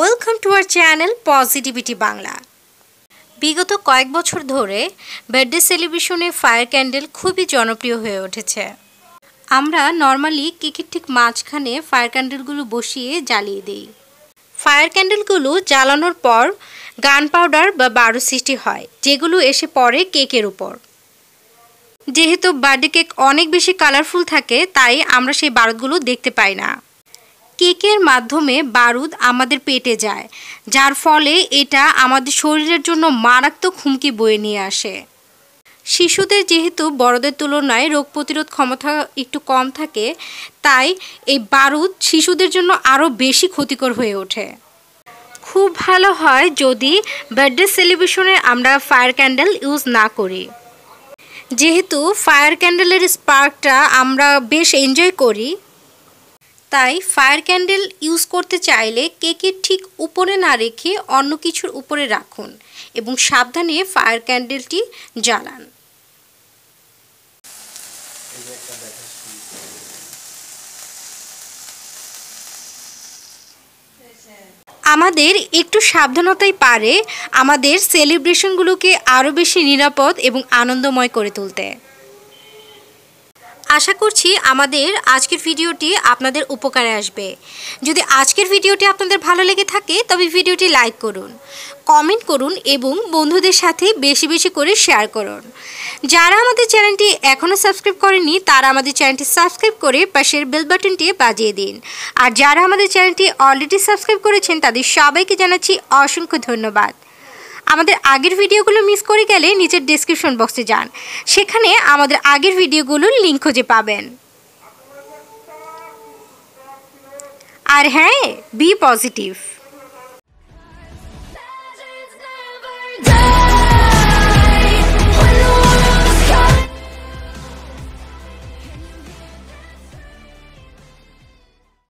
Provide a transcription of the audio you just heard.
welcome to our channel positivity Bangla বিগত কয়েক বছর ধরে বার্থডে সেলিব্রেশনে ফায়ার ক্যান্ডেল খুবই জনপ্রিয় হয়ে উঠেছে আমরা নর্মালি কেকের ঠিক মাঝখানে ফায়ার ক্যান্ডেলগুলো বসিয়ে জ্বালিয়ে দিই ফায়ার ক্যান্ডেলগুলো জ্বালানোর পর গান পাউডার বা বারো সৃষ্টি হয় যেগুলো এসে পড়ে কেকের উপর যেহেতু বার্থডে কেক অনেক বেশি কালারফুল থাকে তাই আমরা সেই বারুদগুলো দেখতে পাই না কেকের মাধ্যমে বারুদ আমাদের পেটে যায় যার ফলে এটা আমাদের শরীরের জন্য মারাত্মক হুমকি বয়ে নিয়ে আসে শিশুদের যেহেতু বড়দের তুলনায় রোগ প্রতিরোধ ক্ষমতা একটু কম থাকে তাই এই বারুদ শিশুদের জন্য আরও বেশি ক্ষতিকর হয়ে ওঠে খুব ভালো হয় যদি বার্থডে সেলিব্রেশনে আমরা ফায়ার ক্যান্ডেল ইউজ না করি যেহেতু ফায়ার ক্যান্ডেলের স্পার্কটা আমরা বেশ এনজয় করি তাই ফায়ার ক্যান্ডেল ইউজ করতে চাইলে কেকের ঠিক উপরে না রেখে অন্য কিছুর উপরে রাখুন এবং সাবধানে ফায়ার ক্যান্ডেলটি জ্বালান আমাদের একটু সাবধানতাই পারে আমাদের সেলিব্রেশনগুলোকে আরও বেশি নিরাপদ এবং আনন্দময় করে তুলতে আশা করছি আমাদের আজকের ভিডিওটি আপনাদের উপকারে আসবে যদি আজকের ভিডিওটি আপনাদের ভালো লেগে থাকে তবে ভিডিওটি লাইক করুন কমেন্ট করুন এবং বন্ধুদের সাথে বেশি বেশি করে শেয়ার করুন যারা আমাদের চ্যানেলটি এখনও সাবস্ক্রাইব করেনি তারা আমাদের চ্যানেলটি সাবস্ক্রাইব করে পাশের বেল বাটনটি বাজিয়ে দিন আর যারা আমাদের চ্যানেলটি অলরেডি সাবস্ক্রাইব করেছেন তাদের সবাইকে জানাচ্ছি অসংখ্য ধন্যবাদ আমাদের আগের ভিডিওগুলো মিস করে গেলে নিচের ডিসক্রিপশন বক্সে যান সেখানে আমাদের আগের ভিডিওগুলোর লিঙ্ক খুঁজে পাবেন আর হ্যাঁ বি পজিটিভ